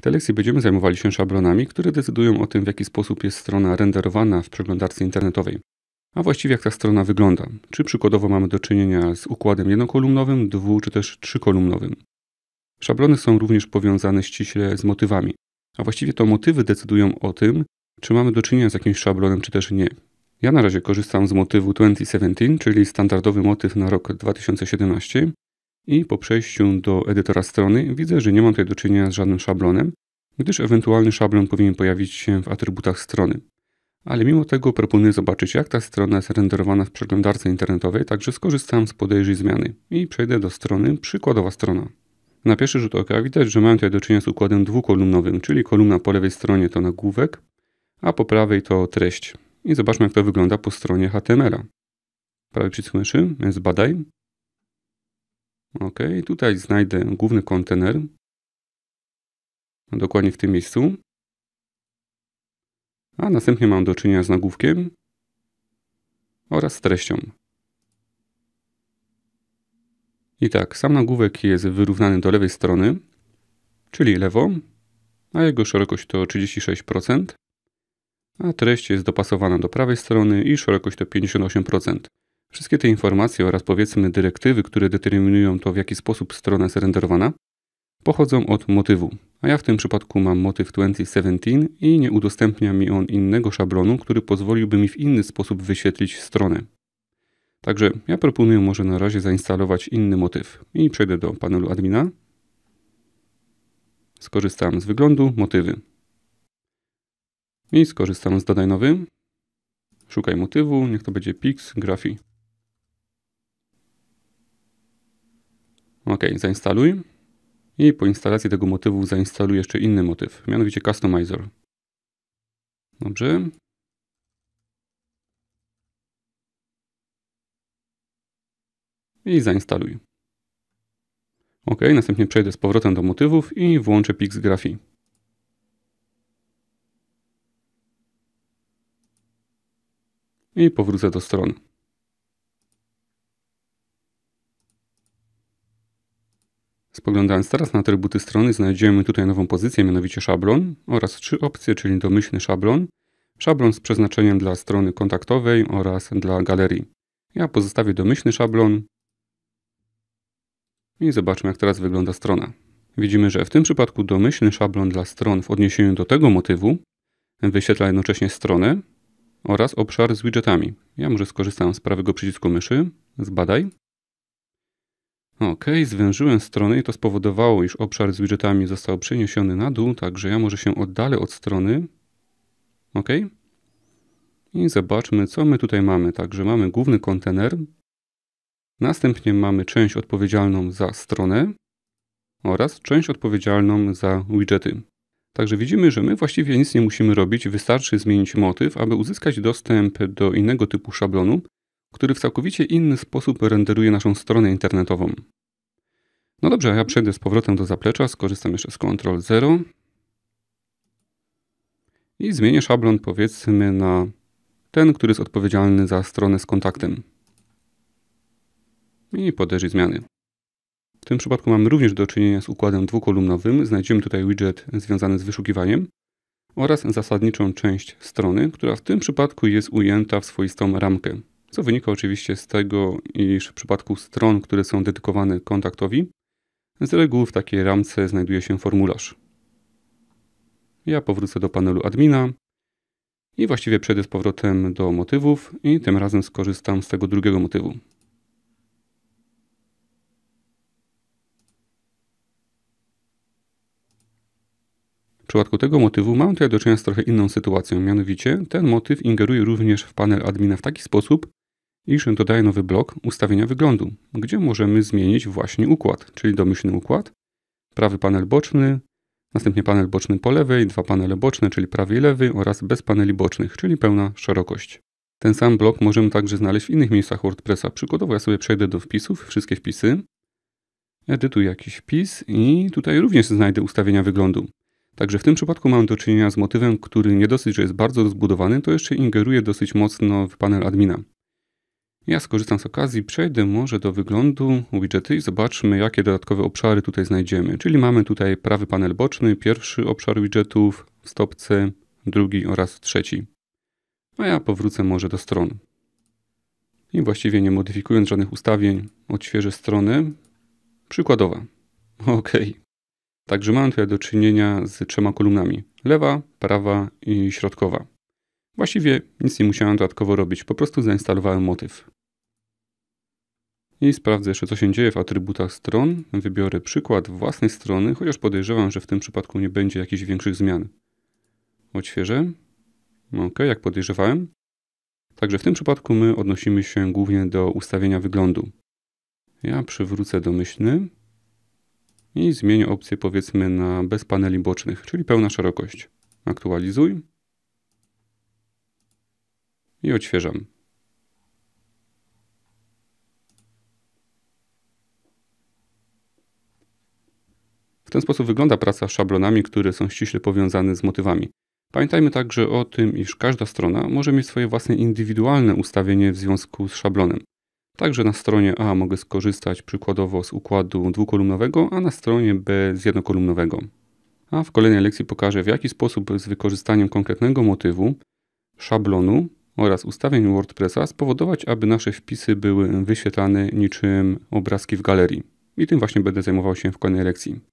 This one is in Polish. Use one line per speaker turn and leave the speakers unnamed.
W tej lekcji będziemy zajmowali się szablonami, które decydują o tym, w jaki sposób jest strona renderowana w przeglądarce internetowej. A właściwie jak ta strona wygląda. Czy przykładowo mamy do czynienia z układem jednokolumnowym, dwu czy też trzykolumnowym. Szablony są również powiązane ściśle z motywami. A właściwie to motywy decydują o tym, czy mamy do czynienia z jakimś szablonem, czy też nie. Ja na razie korzystam z motywu 2017, czyli standardowy motyw na rok 2017, i po przejściu do edytora strony widzę, że nie mam tutaj do czynienia z żadnym szablonem, gdyż ewentualny szablon powinien pojawić się w atrybutach strony. Ale mimo tego proponuję zobaczyć, jak ta strona jest renderowana w przeglądarce internetowej, także skorzystam z podejrzeń zmiany i przejdę do strony przykładowa strona. Na pierwszy rzut oka widać, że mam tutaj do czynienia z układem dwukolumnowym, czyli kolumna po lewej stronie to nagłówek, a po prawej to treść. I zobaczmy, jak to wygląda po stronie HTML-a. Prawy przycisk myszy, zbadaj, Ok, tutaj znajdę główny kontener. Dokładnie w tym miejscu. A następnie mam do czynienia z nagłówkiem oraz z treścią. I tak, sam nagłówek jest wyrównany do lewej strony, czyli lewo, a jego szerokość to 36%, a treść jest dopasowana do prawej strony i szerokość to 58%. Wszystkie te informacje oraz powiedzmy dyrektywy, które determinują to, w jaki sposób strona jest renderowana, pochodzą od motywu. A ja w tym przypadku mam motyw 2017 i nie udostępnia mi on innego szablonu, który pozwoliłby mi w inny sposób wyświetlić stronę. Także ja proponuję może na razie zainstalować inny motyw i przejdę do panelu admina. Skorzystam z wyglądu motywy. I skorzystam z dodaj nowy. Szukaj motywu, niech to będzie Pix Graphi. OK, zainstaluj. I po instalacji tego motywu zainstaluj jeszcze inny motyw, mianowicie Customizer. Dobrze. I zainstaluj. OK, następnie przejdę z powrotem do motywów i włączę PixGraphy. I powrócę do stron. Spoglądając teraz na atrybuty strony znajdziemy tutaj nową pozycję, mianowicie szablon oraz trzy opcje, czyli domyślny szablon, szablon z przeznaczeniem dla strony kontaktowej oraz dla galerii. Ja pozostawię domyślny szablon i zobaczmy jak teraz wygląda strona. Widzimy, że w tym przypadku domyślny szablon dla stron w odniesieniu do tego motywu wyświetla jednocześnie stronę oraz obszar z widgetami. Ja może skorzystam z prawego przycisku myszy, zbadaj Ok, zwężyłem strony i to spowodowało, iż obszar z widżetami został przeniesiony na dół, także ja może się oddalę od strony. Ok. I zobaczmy, co my tutaj mamy. Także mamy główny kontener. Następnie mamy część odpowiedzialną za stronę oraz część odpowiedzialną za widgety. Także widzimy, że my właściwie nic nie musimy robić, wystarczy zmienić motyw, aby uzyskać dostęp do innego typu szablonu, który w całkowicie inny sposób renderuje naszą stronę internetową. No dobrze, ja przejdę z powrotem do zaplecza, skorzystam jeszcze z Ctrl 0 i zmienię szablon powiedzmy na ten, który jest odpowiedzialny za stronę z kontaktem. I podejrzy zmiany. W tym przypadku mamy również do czynienia z układem dwukolumnowym. Znajdziemy tutaj widget związany z wyszukiwaniem oraz zasadniczą część strony, która w tym przypadku jest ujęta w swoistą ramkę co wynika oczywiście z tego, iż w przypadku stron, które są dedykowane kontaktowi, z reguły w takiej ramce znajduje się formularz. Ja powrócę do panelu admina i właściwie przejdę z powrotem do motywów i tym razem skorzystam z tego drugiego motywu. W przypadku tego motywu mam tutaj do czynienia z trochę inną sytuacją, mianowicie ten motyw ingeruje również w panel admina w taki sposób, Action dodaje nowy blok ustawienia wyglądu, gdzie możemy zmienić właśnie układ, czyli domyślny układ, prawy panel boczny, następnie panel boczny po lewej, dwa panele boczne, czyli prawy i lewy oraz bez paneli bocznych, czyli pełna szerokość. Ten sam blok możemy także znaleźć w innych miejscach WordPressa. Przykładowo ja sobie przejdę do wpisów, wszystkie wpisy, edytuję jakiś wpis i tutaj również znajdę ustawienia wyglądu. Także w tym przypadku mamy do czynienia z motywem, który nie dosyć, że jest bardzo rozbudowany, to jeszcze ingeruje dosyć mocno w panel admina. Ja skorzystam z okazji, przejdę może do wyglądu widgety i zobaczmy, jakie dodatkowe obszary tutaj znajdziemy. Czyli mamy tutaj prawy panel boczny, pierwszy obszar widgetów w stopce, drugi oraz trzeci. A ja powrócę może do stron. I właściwie nie modyfikując żadnych ustawień, odświeżę stronę. Przykładowa. OK. Także mamy tutaj do czynienia z trzema kolumnami. Lewa, prawa i środkowa. Właściwie nic nie musiałem dodatkowo robić, po prostu zainstalowałem motyw. I sprawdzę jeszcze, co się dzieje w atrybutach stron. Wybiorę przykład własnej strony, chociaż podejrzewam, że w tym przypadku nie będzie jakichś większych zmian. Odświeżę. Ok, jak podejrzewałem. Także w tym przypadku my odnosimy się głównie do ustawienia wyglądu. Ja przywrócę domyślny i zmienię opcję powiedzmy na bez paneli bocznych, czyli pełna szerokość. Aktualizuj i odświeżam. W ten sposób wygląda praca z szablonami, które są ściśle powiązane z motywami. Pamiętajmy także o tym, iż każda strona może mieć swoje własne indywidualne ustawienie w związku z szablonem. Także na stronie A mogę skorzystać przykładowo z układu dwukolumnowego, a na stronie B z jednokolumnowego. A w kolejnej lekcji pokażę w jaki sposób z wykorzystaniem konkretnego motywu, szablonu oraz ustawień WordPressa spowodować, aby nasze wpisy były wyświetlane niczym obrazki w galerii. I tym właśnie będę zajmował się w kolejnej lekcji.